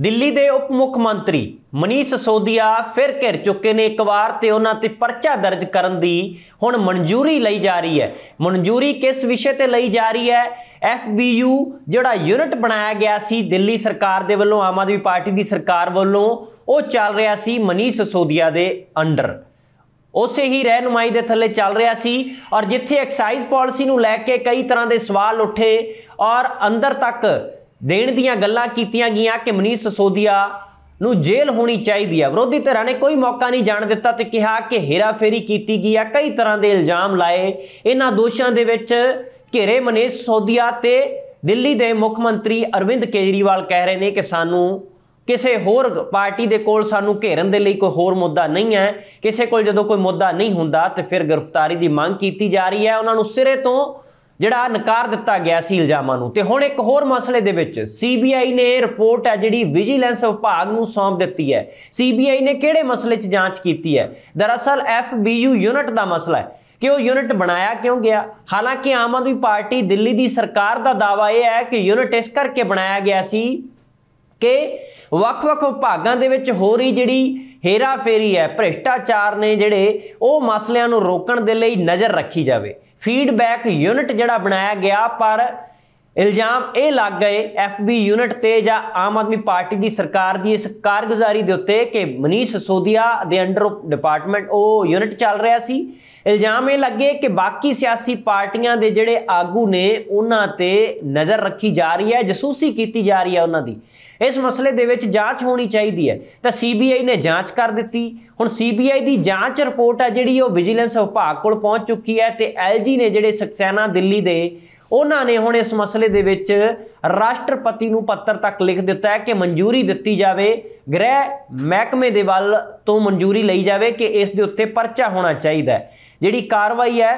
ਦਿੱਲੀ ਦੇ ਉਪ ਮੁੱਖ ਮੰਤਰੀ ਮਨੀਸ਼ ਸੋਦੀਆ ਫਿਰ ਘਿਰ ਚੁੱਕੇ ਨੇ ਇੱਕ ਵਾਰ ਤੇ ਉਹਨਾਂ ਤੇ ਪਰਚਾ ਦਰਜ ਕਰਨ ਦੀ ਹੁਣ ਮਨਜ਼ੂਰੀ ਲਈ ਜਾ ਰਹੀ ਹੈ ਮਨਜ਼ੂਰੀ ਕਿਸ ਵਿਸ਼ੇ ਤੇ ਲਈ ਜਾ ਰਹੀ ਹੈ ਐਫਬੀਯੂ ਜਿਹੜਾ ਯੂਨਿਟ ਬਣਾਇਆ ਗਿਆ ਸੀ ਦਿੱਲੀ ਸਰਕਾਰ ਦੇ ਵੱਲੋਂ ਆਮ ਆਦਮੀ ਪਾਰਟੀ ਦੀ ਸਰਕਾਰ ਵੱਲੋਂ ਉਹ ਚੱਲ ਰਿਹਾ ਸੀ ਮਨੀਸ਼ ਸੋਦੀਆ ਦੇ ਅੰਡਰ ਉਸੇ ਹੀ ਰਹਿਨਮਾਈ ਦੇ ਥੱਲੇ ਚੱਲ ਰਿਹਾ ਸੀ ਔਰ ਜਿੱਥੇ ਐਕਸਾਈਜ਼ ਪਾਲਿਸੀ ਨੂੰ ਲੈ ਕੇ ਕਈ ਤਰ੍ਹਾਂ ਦੇ ਸਵਾਲ ਉੱਠੇ ਔਰ ਅੰਦਰ ਤੱਕ ਦੇਣ ਦੀਆਂ ਗੱਲਾਂ ਕੀਤੀਆਂ ਗਈਆਂ ਕਿ ਮਨੀਸ਼ ਸਸੋਦੀਆ ਨੂੰ ਜੇਲ੍ਹ ਹੋਣੀ ਚਾਹੀਦੀ ਹੈ ਵਿਰੋਧੀ ਧਿਰਾਂ ਨੇ ਕੋਈ ਮੌਕਾ ਨਹੀਂ ਜਾਣ ਦਿੱਤਾ ਤੇ ਕਿਹਾ ਕਿ ਹੇਰਾਫੇਰੀ ਕੀਤੀ ਗਈ ਹੈ ਕਈ ਤਰ੍ਹਾਂ ਦੇ ਇਲਜ਼ਾਮ ਲਾਏ ਇਹਨਾਂ ਦੋਸ਼ਾਂ ਦੇ ਵਿੱਚ ਘੇਰੇ ਮਨੀਸ਼ ਸਸੋਦੀਆ ਤੇ ਦਿੱਲੀ ਦੇ ਮੁੱਖ ਮੰਤਰੀ ਅਰਵਿੰਦ ਕੇਜਰੀਵਾਲ ਕਹਿ ਰਹੇ ਨੇ ਕਿ ਸਾਨੂੰ ਕਿਸੇ ਹੋਰ ਪਾਰਟੀ ਦੇ ਕੋਲ ਸਾਨੂੰ ਘੇਰਨ ਦੇ ਲਈ ਕੋਈ ਹੋਰ ਮੁੱਦਾ ਨਹੀਂ ਹੈ ਕਿਸੇ ਕੋਲ ਜਦੋਂ ਕੋਈ ਮੁੱਦਾ ਨਹੀਂ ਹੁੰਦਾ ਤੇ ਫਿਰ ਗ੍ਰਿਫਤਾਰੀ ਦੀ ਮੰਗ ਕੀਤੀ ਜਾ ਰਹੀ ਹੈ ਉਹਨਾਂ ਨੂੰ ਸਿਰੇ ਤੋਂ ਜਿਹੜਾ ਨਕਾਰ ਦਿੱਤਾ ਗਿਆ ਸੀ ਇਲਜ਼ਾਮਾਂ ਨੂੰ ਤੇ ਹੁਣ ਇੱਕ ਹੋਰ ਮਸਲੇ ਦੇ ਵਿੱਚ ਸੀਬੀਆਈ ਨੇ ਰਿਪੋਰਟ ਹੈ ਜਿਹੜੀ ਵਿਜੀਲੈਂਸ ਵਿਭਾਗ ਨੂੰ ਸੌਂਪ ਦਿੱਤੀ ਹੈ ਸੀਬੀਆਈ ਨੇ ਕਿਹੜੇ ਮਸਲੇ 'ਚ ਜਾਂਚ ਕੀਤੀ ਹੈ ਦਰਅਸਲ ਐਫਬੀਯੂ ਯੂਨਿਟ ਦਾ ਮਸਲਾ ਹੈ ਕਿ ਉਹ ਯੂਨਿਟ ਬਣਾਇਆ ਕਿਉਂ ਗਿਆ ਹਾਲਾਂਕਿ ਆਮ ਆਦਮੀ ਪਾਰਟੀ ਦਿੱਲੀ ਦੀ ਸਰਕਾਰ ਦਾ ਦਾਵਾ ਇਹ ਹੈ ਕਿ ਯੂਨਿਟ ਇਸ ਕਰਕੇ ਬਣਾਇਆ ਗਿਆ ਸੀ ਕਿ ਵੱਖ-ਵੱਖ ਭਾਗਾਂ ਦੇ ਵਿੱਚ ਹੋ ਰਹੀ ਜਿਹੜੀ ਹੇਰਾ ਫੇਰੀ ਹੈ ਭ੍ਰਿਸ਼ਟਾਚਾਰ ਨੇ ਜਿਹੜੇ ਉਹ ਮਸਲਿਆਂ ਨੂੰ ਰੋਕਣ ਦੇ ਲਈ ਨਜ਼ਰ ਰੱਖੀ ਜਾਵੇ ਫੀਡਬੈਕ ਯੂਨਿਟ ਜਿਹੜਾ ਬਣਾਇਆ ਗਿਆ ਪਰ ਇਲਜ਼ਾਮ ਇਹ ਲੱਗ ਗਏ ਐਫਬੀ ਯੂਨਿਟ ਤੇ ਜਾਂ ਆਮ ਆਦਮੀ ਪਾਰਟੀ ਦੀ ਸਰਕਾਰ ਦੀ ਇਸ ਕਾਰਗੁਜ਼ਾਰੀ ਦੇ ਉੱਤੇ ਕਿ ਮਨੀਸ਼ ਸੋਦੀਆ ਦੇ ਅੰਡਰ ਡਿਪਾਰਟਮੈਂਟ ਉਹ ਯੂਨਿਟ ਚੱਲ ਰਿਹਾ ਸੀ ਇਲਜ਼ਾਮ ਇਹ ਲੱਗੇ ਕਿ ਬਾਕੀ ਸਿਆਸੀ ਪਾਰਟੀਆਂ ਦੇ ਜਿਹੜੇ ਆਗੂ ਨੇ ਉਹਨਾਂ ਤੇ ਨਜ਼ਰ ਰੱਖੀ ਜਾ ਰਹੀ ਹੈ ਜਸੂਸੀ ਕੀਤੀ ਜਾ ਰਹੀ ਹੈ ਉਹਨਾਂ ਦੀ ਇਸ ਮਸਲੇ ਦੇ ਵਿੱਚ ਜਾਂਚ ਹੋਣੀ ਚਾਹੀਦੀ ਹੈ ਤਾਂ ਸੀਬੀਆਈ ਨੇ ਜਾਂਚ ਕਰ ਦਿੱਤੀ ਹੁਣ ਸੀਬੀਆਈ ਦੀ ਜਾਂਚ ਰਿਪੋਰਟ ਹੈ ਜਿਹੜੀ ਉਹ ਵਿਜੀਲੈਂਸ ਵਿਭਾਗ ਕੋਲ ਪਹੁੰਚ ਚੁੱਕੀ ਹੈ ਤੇ ਐਲਜੀ ਨੇ ਜਿਹੜੇ ਸਕਸੈਨਾ ਦਿੱਲੀ ਦੇ ਉਹਨਾਂ ਨੇ ਹੁਣ ਇਸ ਮਸਲੇ ਦੇ ਵਿੱਚ ਰਾਸ਼ਟਰਪਤੀ ਨੂੰ ਪੱਤਰ ਤੱਕ ਲਿਖ ਦਿੱਤਾ ਹੈ ਕਿ ਮਨਜ਼ੂਰੀ ਦਿੱਤੀ ਜਾਵੇ ਗ੍ਰਹਿ ਮਹਿਕਮੇ ਦੇ ਵੱਲ ਤੋਂ ਮਨਜ਼ੂਰੀ ਲਈ ਜਾਵੇ ਕਿ ਇਸ ਦੇ ਉੱਤੇ ਪਰਚਾ ਹੋਣਾ ਚਾਹੀਦਾ ਹੈ ਜਿਹੜੀ ਕਾਰਵਾਈ ਹੈ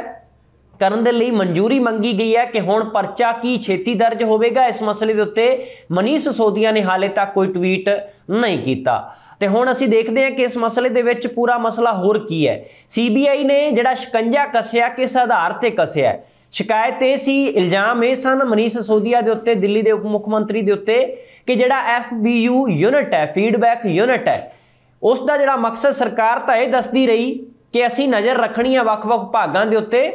ਕਰਨ ਦੇ ਲਈ ਮਨਜ਼ੂਰੀ ਮੰਗੀ ਗਈ ਹੈ ਕਿ ਹੁਣ ਪਰਚਾ ਕੀ ਛੇਤੀ ਦਰਜ ਹੋਵੇਗਾ ਇਸ ਮਸਲੇ ਦੇ ਉੱਤੇ ਮਨੀਸ਼ ਸੋਦੀਆ ਨੇ ਹਾਲੇ ਤੱਕ ਕੋਈ ਟਵੀਟ ਨਹੀਂ ਕੀਤਾ ਤੇ ਹੁਣ ਅਸੀਂ ਦੇਖਦੇ ਹਾਂ ਕਿ ਇਸ ਮਸਲੇ ਦੇ ਵਿੱਚ ਪੂਰਾ ਮਸਲਾ ਹੋਰ ਕੀ ਹੈ ਸੀਬੀਆਈ ਨੇ ਜਿਹੜਾ ਸ਼ਿਕੰਜਾ ਕੱਸਿਆ ਕਿਸ ਆਧਾਰ ਤੇ ਕੱਸਿਆ ਹੈ ਸ਼ਿਕਾਇਤ ਇਹ ਸੀ ਇਲਜ਼ਾਮ ਇਹ ਸਨ ਮਨੀਸ਼ ਸੋਦੀਆ ਦੇ ਉੱਤੇ ਦਿੱਲੀ ਦੇ ਉਪ ਮੁੱਖ ਮੰਤਰੀ ਦੇ ਉੱਤੇ ਕਿ ਜਿਹੜਾ ਐਫਬੀਯੂ ਯੂਨਿਟ ਹੈ ਫੀਡਬੈਕ ਯੂਨਿਟ ਹੈ ਉਸ ਦਾ ਜਿਹੜਾ ਮਕਸਦ ਸਰਕਾਰ ਤਾਂ ਇਹ ਦੱਸਦੀ ਰਹੀ ਕਿ ਅਸੀਂ ਨਜ਼ਰ ਰੱਖਣੀ ਆ ਵੱਖ-ਵੱਖ ਭਾਗਾਂ ਦੇ ਉੱਤੇ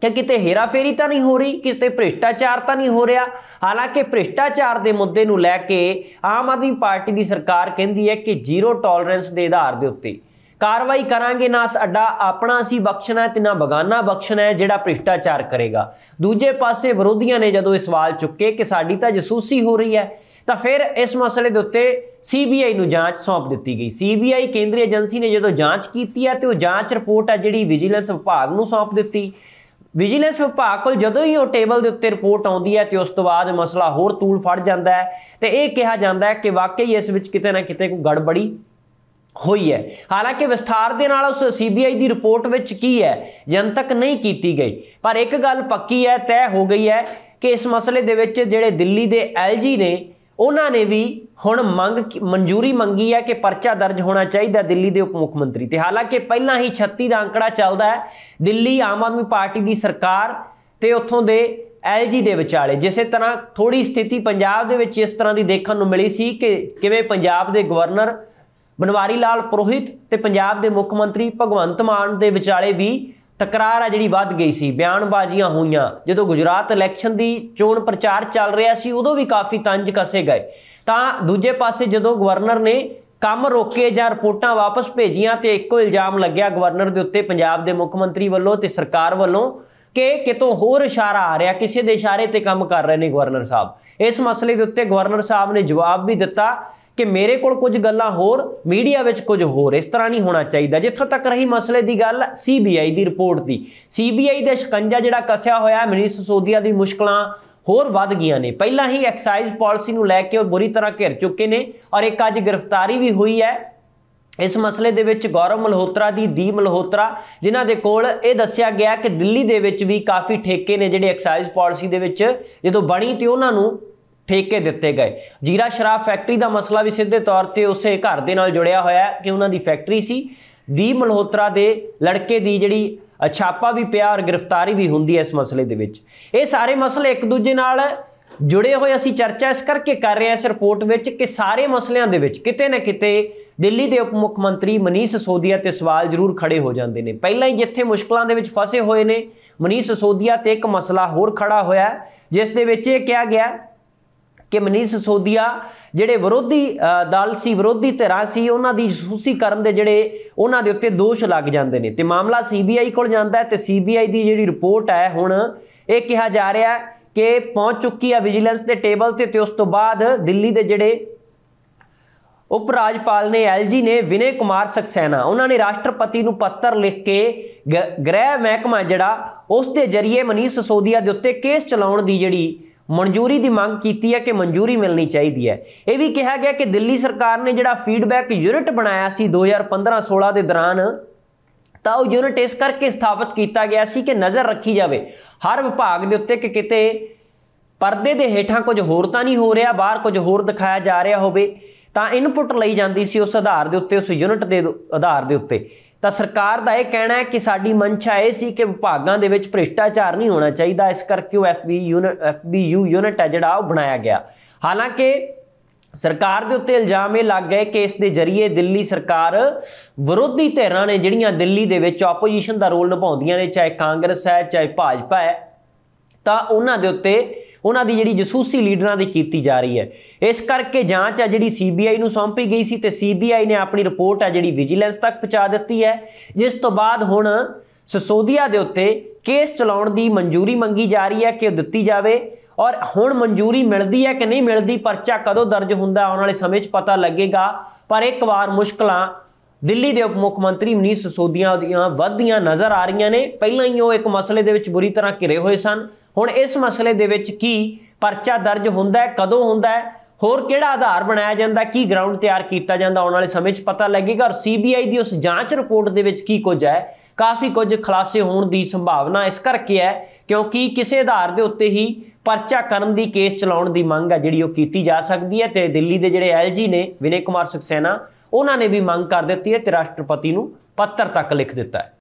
ਕਿ ਕਿਤੇ ਹੇਰਾਫੇਰੀ ਤਾਂ ਨਹੀਂ ਹੋ ਰਹੀ ਕਿਤੇ ਭ੍ਰਿਸ਼ਟਾਚਾਰ ਤਾਂ ਨਹੀਂ ਹੋ ਰਿਹਾ ਹਾਲਾਂਕਿ ਭ੍ਰਿਸ਼ਟਾਚਾਰ ਦੇ ਮੁੱਦੇ ਨੂੰ ਲੈ ਕੇ ਆਮ ਆਦਮੀ ਪਾਰਟੀ ਦੀ ਸਰਕਾਰ ਕਹਿੰਦੀ ਹੈ ਕਿ ਜ਼ੀਰੋ ਟੋਲਰੈਂਸ ਦੇ ਆਧਾਰ ਦੇ ਉੱਤੇ ਕਾਰਵਾਈ ਕਰਾਂਗੇ ਨਾ ਸਾਡਾ ਆਪਣਾ ਅਸੀਂ ਬਖਸ਼ਣਾ ਤੇ ਨਾ ਬਗਾਨਾ ਬਖਸ਼ਣਾ ਜਿਹੜਾ ਭ੍ਰਿਸ਼ਟਾਚਾਰ ਕਰੇਗਾ ਦੂਜੇ ਪਾਸੇ ਵਿਰੋਧੀਆਂ ਨੇ ਜਦੋਂ ਇਹ ਸਵਾਲ ਚੁੱਕੇ ਕਿ ਸਾਡੀ ਤਾਂ ਜਸੂਸੀ ਹੋ ਰਹੀ ਹੈ ਤਾਂ ਫਿਰ ਇਸ ਮਸਲੇ ਦੇ ਉੱਤੇ ਸੀਬੀਆਈ ਨੂੰ ਜਾਂਚ ਸੌਂਪ ਦਿੱਤੀ ਗਈ ਸੀਬੀਆਈ ਕੇਂਦਰੀ ਏਜੰਸੀ ਨੇ ਜਦੋਂ ਜਾਂਚ ਕੀਤੀ ਹੈ ਤੇ ਉਹ ਜਾਂਚ ਰਿਪੋਰਟ ਹੈ ਜਿਹੜੀ ਵਿਜੀਲੈਂਸ ਵਿਭਾਗ ਨੂੰ ਸੌਂਪ ਦਿੱਤੀ ਵਿਜੀਲੈਂਸ ਵਿਭਾਗ ਕੋਲ ਜਦੋਂ ਹੀ ਉਹ ਟੇਬਲ ਦੇ ਉੱਤੇ ਰਿਪੋਰਟ ਆਉਂਦੀ ਹੈ ਤੇ ਉਸ ਤੋਂ ਬਾਅਦ ਮਸਲਾ ਹੋਰ ਤੂਲ ਫੜ ਜਾਂਦਾ ਹੈ ਤੇ ਇਹ ਕਿਹਾ ਜਾਂਦਾ ਹੈ ਕਿ ਵਾਕਈ ਇਸ ਵਿੱਚ ਕਿਤੇ ਨਾ ਕਿਤੇ ਕੋਈ ਗੜਬੜੀ ਹੋਈ ਹੈ ਹਾਲਾਂਕਿ ਵਿਸਥਾਰ ਦੇ ਨਾਲ ਉਸ ਸੀਬੀਆਈ ਦੀ ਰਿਪੋਰਟ ਵਿੱਚ ਕੀ ਹੈ ਜਨਤਕ ਨਹੀਂ ਕੀਤੀ ਗਈ ਪਰ ਇੱਕ ਗੱਲ ਪੱਕੀ ਹੈ ਤੈਅ ਹੋ ਗਈ ਹੈ ਕਿ ਇਸ ਮਸਲੇ ਦੇ ਵਿੱਚ ਜਿਹੜੇ ਦਿੱਲੀ ਦੇ ਐਲਜੀ ਨੇ ਉਹਨਾਂ ਨੇ ਵੀ ਹੁਣ ਮੰਗ ਮਨਜ਼ੂਰੀ ਮੰਗੀ ਹੈ ਕਿ ਪਰਚਾ ਦਰਜ ਹੋਣਾ ਚਾਹੀਦਾ ਦਿੱਲੀ ਦੇ ਉਪ ਮੁੱਖ ਮੰਤਰੀ ਤੇ ਹਾਲਾਂਕਿ ਪਹਿਲਾਂ ਹੀ 36 ਦਾ ਅੰਕੜਾ ਚੱਲਦਾ ਹੈ ਦਿੱਲੀ ਆਮ ਆਦਮੀ ਪਾਰਟੀ ਦੀ ਸਰਕਾਰ ਤੇ ਉੱਥੋਂ ਦੇ ਐਲਜੀ ਦੇ ਵਿਚਾਲੇ ਜਿਸੇ ਤਰ੍ਹਾਂ ਥੋੜੀ ਸਥਿਤੀ ਪੰਜਾਬ ਦੇ ਵਿੱਚ ਇਸ ਤਰ੍ਹਾਂ ਦੀ ਦੇਖਣ ਨੂੰ ਮਿਲੀ ਸੀ ਕਿ ਕਿਵੇਂ ਪੰਜਾਬ ਦੇ ਗਵਰਨਰ ਬਨਵਾਰੀ ਲਾਲ ਪ੍ਰੋਹਿਤ ਤੇ ਪੰਜਾਬ ਦੇ ਮੁੱਖ ਮੰਤਰੀ ਭਗਵੰਤ ਮਾਨ ਦੇ ਵਿਚਾਲੇ ਵੀ ਤਕਰਾਰ ਆ ਜਿਹੜੀ ਵੱਧ ਗਈ ਸੀ ਬਿਆਨਬਾਜ਼ੀਆਂ ਹੋਈਆਂ ਜਦੋਂ ਗੁਜਰਾਤ ਇਲੈਕਸ਼ਨ ਦੀ ਚੋਣ ਪ੍ਰਚਾਰ ਚੱਲ ਰਿਹਾ ਸੀ ਉਦੋਂ ਵੀ ਕਾਫੀ ਤੰਜ ਕਸੇ ਗਏ ਤਾਂ ਦੂਜੇ ਪਾਸੇ ਜਦੋਂ ਗਵਰਨਰ ਨੇ ਕੰਮ ਰੋਕੇ ਜਾਂ ਰਿਪੋਰਟਾਂ ਵਾਪਸ ਭੇਜੀਆਂ ਤੇ ਇੱਕੋ ਇਲਜ਼ਾਮ ਲੱਗਿਆ ਗਵਰਨਰ ਦੇ ਉੱਤੇ ਪੰਜਾਬ ਦੇ ਮੁੱਖ ਮੰਤਰੀ ਵੱਲੋਂ ਤੇ ਸਰਕਾਰ ਵੱਲੋਂ ਕਿ ਕਿਤੋਂ ਹੋਰ ਇਸ਼ਾਰਾ ਆ ਰਿਹਾ ਕਿਸੇ ਦੇ ਇਸ਼ਾਰੇ ਤੇ ਕੰਮ ਕਰ ਰਹੇ ਨੇ ਗਵਰਨਰ ਸਾਹਿਬ ਇਸ ਮਸਲੇ ਦੇ ਉੱਤੇ ਗਵਰਨਰ ਸਾਹਿਬ ਨੇ ਜਵਾਬ ਵੀ ਦਿੱਤਾ ਕਿ ਮੇਰੇ ਕੋਲ ਕੁਝ ਗੱਲਾਂ ਹੋਰ ਮੀਡੀਆ ਵਿੱਚ ਕੁਝ ਹੋਰ ਇਸ ਤਰ੍ਹਾਂ ਨਹੀਂ ਹੋਣਾ ਚਾਹੀਦਾ ਜਿੱਥੋਂ ਤੱਕ ਰਹੀ ਮਸਲੇ ਦੀ ਗੱਲ ਸੀਬੀਆਈ ਦੀ ਰਿਪੋਰਟ ਦੀ ਸੀਬੀਆਈ ਦੇ ਸ਼ਿਕੰਜਾ ਜਿਹੜਾ ਕੱਸਿਆ ਹੋਇਆ ਹੈ ਮਨੀਸ਼ ਸੋਦੀਆ ਦੀ ਮੁਸ਼ਕਲਾਂ ਹੋਰ ਵੱਧ ਗਈਆਂ ਨੇ ਪਹਿਲਾਂ ਹੀ ਐਕਸਾਈਜ਼ ਪਾਲਿਸੀ ਨੂੰ ਲੈ ਕੇ ਉਹ ਬੁਰੀ ਤਰ੍ਹਾਂ ਘਿਰ ਚੁੱਕੇ ਨੇ ਔਰ ਇੱਕ ਅੱਜ ਗ੍ਰਿਫਤਾਰੀ ਵੀ ਹੋਈ ਹੈ ਇਸ ਮਸਲੇ ਦੇ ਵਿੱਚ ਗੌਰਵ ਮਲਹੋਤਰਾ ਦੀ ਦੀ ਮਲਹੋਤਰਾ ਜਿਨ੍ਹਾਂ ਦੇ ਕੋਲ ਇਹ ਦੱਸਿਆ ਗਿਆ ਕਿ ਦਿੱਲੀ ਦੇ ਵਿੱਚ ਵੀ ਕਾਫੀ ਠੇਕੇ ਨੇ ਜਿਹੜੇ ਐਕਸਾਈਜ਼ ਪਾਲਿਸੀ ਦੇ ਵਿੱਚ ਜਦੋਂ ਬਣੀ ਤੇ ਉਹਨਾਂ ਨੂੰ ਠੇਕੇ ਦਿੱਤੇ ਗਏ ਜੀਰਾ ਸ਼ਰਾਬ ਫੈਕਟਰੀ ਦਾ ਮਸਲਾ ਵੀ ਸਿੱਧੇ ਤੌਰ ਤੇ ਉਸੇ ਘਰ ਦੇ ਨਾਲ ਜੁੜਿਆ ਹੋਇਆ ਹੈ ਕਿ ਉਹਨਾਂ ਦੀ ਫੈਕਟਰੀ ਸੀ ਦੀ ਮਲਹੋਤਰਾ ਦੇ ਲੜਕੇ ਦੀ ਜਿਹੜੀ ਛਾਪਾ ਵੀ ਪਿਆ ਔਰ ਗ੍ਰਿਫਤਾਰੀ ਵੀ ਹੁੰਦੀ ਹੈ ਇਸ ਮਸਲੇ ਦੇ ਵਿੱਚ ਇਹ ਸਾਰੇ ਮਸਲੇ ਇੱਕ ਦੂਜੇ ਨਾਲ ਜੁੜੇ ਹੋਏ ਅਸੀਂ ਚਰਚਾ ਇਸ ਕਰਕੇ ਕਰ ਰਹੇ ਹਾਂ ਇਸ ਰਿਪੋਰਟ ਵਿੱਚ ਕਿ ਸਾਰੇ ਮਸਲਿਆਂ ਦੇ ਵਿੱਚ ਕਿਤੇ ਨਾ ਕਿਤੇ ਦਿੱਲੀ ਦੇ ਉਪ ਮੁੱਖ ਮੰਤਰੀ ਮਨੀਸ਼ ਸੋਦੀਆ ਤੇ ਸਵਾਲ ਜ਼ਰੂਰ ਖੜੇ ਹੋ ਜਾਂਦੇ ਨੇ ਪਹਿਲਾਂ ਹੀ ਜਿੱਥੇ ਮੁਸ਼ਕਲਾਂ ਦੇ ਵਿੱਚ ਫਸੇ ਹੋਏ ਨੇ ਮਨੀਸ਼ ਸੋਦੀਆ ਤੇ ਇੱਕ ਮਸਲਾ ਹੋਰ ਖੜਾ ਹੋਇਆ ਜਿਸ ਦੇ ਵਿੱਚ ਇਹ ਕਿਹਾ ਗਿਆ ਕਿ ਮਨੀਸ਼ ਸੋਦੀਆ ਜਿਹੜੇ ਵਿਰੋਧੀ ਦਲ ਸੀ ਵਿਰੋਧੀ ਧਿਰਾਂ ਸੀ ਉਹਨਾਂ ਦੀ ਜਸੂਸੀ ਕਰਨ ਦੇ ਜਿਹੜੇ ਉਹਨਾਂ ਦੇ ਉੱਤੇ ਦੋਸ਼ ਲੱਗ ਜਾਂਦੇ ਨੇ ਤੇ ਮਾਮਲਾ ਸੀਬੀਆਈ ਕੋਲ ਜਾਂਦਾ ਹੈ ਤੇ ਸੀਬੀਆਈ ਦੀ ਜਿਹੜੀ ਰਿਪੋਰਟ ਹੈ ਹੁਣ ਇਹ ਕਿਹਾ ਜਾ ਰਿਹਾ ਹੈ ਕਿ ਪਹੁੰਚ ਚੁੱਕੀ ਹੈ ਵਿਜੀਲੈਂਸ ਦੇ ਟੇਬਲ ਤੇ ਤੇ ਉਸ ਤੋਂ ਬਾਅਦ ਦਿੱਲੀ ਦੇ ਜਿਹੜੇ ਉਪ ਰਾਜਪਾਲ ਨੇ ਐਲਜੀ ਨੇ ਵਿਨੇ ਕੁਮਾਰ ਸਕਸੈਨਾ ਉਹਨਾਂ ਨੇ ਰਾਸ਼ਟਰਪਤੀ ਨੂੰ ਪੱਤਰ ਲਿਖ ਕੇ ਗ੍ਰਹਿ ਮਹਿਕਮਾ ਜਿਹੜਾ ਉਸ ਦੇ ਜ਼ਰੀਏ ਮਨੀਸ਼ ਸੋਦੀਆ ਦੇ ਉੱਤੇ ਕੇਸ ਚਲਾਉਣ ਦੀ ਜਿਹੜੀ ਮਨਜ਼ੂਰੀ ਦੀ ਮੰਗ ਕੀਤੀ ਹੈ ਕਿ ਮਨਜ਼ੂਰੀ ਮਿਲਣੀ ਚਾਹੀਦੀ ਹੈ ਇਹ ਵੀ ਕਿਹਾ ਗਿਆ ਕਿ ਦਿੱਲੀ ਸਰਕਾਰ ਨੇ ਜਿਹੜਾ ਫੀਡਬੈਕ ਯੂਨਿਟ ਬਣਾਇਆ ਸੀ 2015-16 ਦੇ ਦੌਰਾਨ ਤਾਂ ਉਹ ਯੂਨਿਟ ਇਸ ਕਰਕੇ ਸਥਾਪਿਤ ਕੀਤਾ ਗਿਆ ਸੀ ਕਿ ਨਜ਼ਰ ਰੱਖੀ ਜਾਵੇ ਹਰ ਵਿਭਾਗ ਦੇ ਉੱਤੇ ਕਿ ਕਿਤੇ ਪਰਦੇ ਦੇ ਹੇਠਾਂ ਕੁਝ ਹੋਰ ਤਾਂ ਨਹੀਂ ਹੋ ਰਿਹਾ ਬਾਹਰ ਕੁਝ ਹੋਰ ਦਿਖਾਇਆ ਜਾ ਰਿਹਾ ਹੋਵੇ ਤਾਂ ਇਨਪੁਟ ਲਈ ਜਾਂਦੀ ਸੀ ਉਸ ਆਧਾਰ ਦੇ ਉੱਤੇ ਉਸ ਯੂਨਿਟ ਦੇ ਆਧਾਰ ਦੇ ਉੱਤੇ ਤਾਂ ਸਰਕਾਰ ਦਾ ਇਹ ਕਹਿਣਾ ਹੈ ਕਿ ਸਾਡੀ ਮਨਸ਼ਾ ਇਹ ਸੀ ਕਿ ਵਿਭਾਗਾਂ ਦੇ ਵਿੱਚ ਭ੍ਰਿਸ਼ਟਾਚਾਰ ਨਹੀਂ ਹੋਣਾ ਚਾਹੀਦਾ ਇਸ ਕਰਕੇ ਉਹ ਐਫਬੀ ਯੂਨਿਟ ਐਫਬੀਯੂ ਯੂਨਿਟ ਹੈ ਜਿਹੜਾ ਉਹ ਬਣਾਇਆ ਗਿਆ ਹਾਲਾਂਕਿ ਸਰਕਾਰ ਦੇ ਉੱਤੇ ਇਲਜ਼ਾਮ ਇਹ ਲੱਗ ਗਏ ਕਿ ਇਸ ਦੇ ਜ਼ਰੀਏ ਦਿੱਲੀ ਸਰਕਾਰ ਵਿਰੋਧੀ ਧਿਰਾਂ ਨੇ ਜਿਹੜੀਆਂ ਦਿੱਲੀ ਦੇ ਵਿੱਚ ਆਪੋਜੀਸ਼ਨ ਦਾ ਰੋਲ ਨਿਭਾਉਂਦੀਆਂ ਨੇ ਚਾਹੇ ਕਾਂਗਰਸ ਹੈ ਚਾਹੇ ਭਾਜਪਾ ਹੈ ਤਾਂ ਉਹਨਾਂ ਦੇ ਉੱਤੇ ਉਹਨਾਂ ਦੀ ਜਿਹੜੀ ਜਸੂਸੀ ਲੀਡਰਾਂ ਦੀ ਕੀਤੀ ਜਾ ਰਹੀ ਹੈ ਇਸ ਕਰਕੇ ਜਾਂਚ ਆ ਜਿਹੜੀ ਸੀਬੀਆਈ ਨੂੰ ਸੌਂਪੀ ਗਈ ਸੀ ਤੇ ਸੀਬੀਆਈ ਨੇ ਆਪਣੀ ਰਿਪੋਰਟ ਆ ਜਿਹੜੀ ਵਿਜੀਲੈਂਸ ਤੱਕ ਪਹੁੰਚਾ ਦਿੱਤੀ ਹੈ ਜਿਸ ਤੋਂ ਬਾਅਦ ਹੁਣ ਸਸੋਦੀਆ ਦੇ ਉੱਤੇ ਕੇਸ ਚਲਾਉਣ ਦੀ ਮਨਜ਼ੂਰੀ ਮੰਗੀ ਜਾ ਰਹੀ ਹੈ ਕਿ ਉਹ ਦਿੱਤੀ ਜਾਵੇ ਔਰ ਹੁਣ ਮਨਜ਼ੂਰੀ ਮਿਲਦੀ ਹੈ ਕਿ ਨਹੀਂ ਮਿਲਦੀ ਪਰਚਾ ਕਦੋਂ ਦਰਜ ਹੁੰਦਾ ਆਉਣ ਵਾਲੇ ਸਮੇਂ 'ਚ ਪਤਾ ਲੱਗੇਗਾ ਪਰ ਇੱਕ ਵਾਰ ਮੁਸ਼ਕਲਾਂ ਦਿੱਲੀ ਦੇ ਉਪ ਮੁੱਖ ਮੰਤਰੀ ਮਨੀਸ਼ ਸਸੋਦੀਆਂ ਦੀਆਂ ਵੱਧਦੀਆਂ ਨਜ਼ਰ ਆ ਰਹੀਆਂ ਨੇ ਪਹਿਲਾਂ ਹੀ ਉਹ ਇੱਕ ਮਸਲੇ ਦੇ ਵਿੱਚ ਬੁਰੀ ਤਰ੍ਹਾਂ ਘਿਰੇ ਹੋਏ ਸਨ ਹੁਣ ਇਸ ਮਸਲੇ ਦੇ ਵਿੱਚ ਕੀ ਪਰਚਾ ਦਰਜ ਹੁੰਦਾ ਹੈ ਕਦੋਂ ਹੁੰਦਾ ਹੈ ਹੋਰ ਕਿਹੜਾ ਆਧਾਰ ਬਣਾਇਆ ਜਾਂਦਾ ਕੀ ਗਰਾਊਂਡ ਤਿਆਰ ਕੀਤਾ ਜਾਂਦਾ ਆਉਣ ਵਾਲੇ ਸਮੇਂ 'ਚ ਪਤਾ ਲੱਗੇਗਾ ਔਰ ਸੀਬੀਆਈ ਦੀ ਉਸ ਜਾਂਚ ਰਿਪੋਰਟ ਦੇ ਵਿੱਚ ਕੀ ਕੁਝ ਹੈ ਕਾਫੀ ਕੁਝ ਖਲਾਸੇ ਹੋਣ ਦੀ ਸੰਭਾਵਨਾ ਇਸ ਕਰਕੇ ਹੈ ਕਿਉਂਕਿ ਕਿਸੇ ਆਧਾਰ ਦੇ ਉੱਤੇ ਹੀ ਪਰਚਾ ਕਰਨ ਦੀ ਕੇਸ ਚਲਾਉਣ ਦੀ ਮੰਗ ਹੈ ਜਿਹੜੀ ਉਹ ਕੀਤੀ ਜਾ ਸਕਦੀ ਹੈ ਤੇ ਦਿੱਲੀ ਦੇ ਜਿਹੜੇ ਐਲਜੀ ਨੇ ਵਿਨੇ ਕੁਮਾਰ ਸੁਖਸੈਨਾ ਉਹਨਾਂ ਨੇ ਵੀ ਮੰਗ ਕਰ ਦਿੱਤੀ ਹੈ ਤੇ ਰਾਸ਼ਟਰਪਤੀ ਨੂੰ ਪੱਤਰ ਤੱਕ ਲਿਖ ਦਿੱਤਾ ਹੈ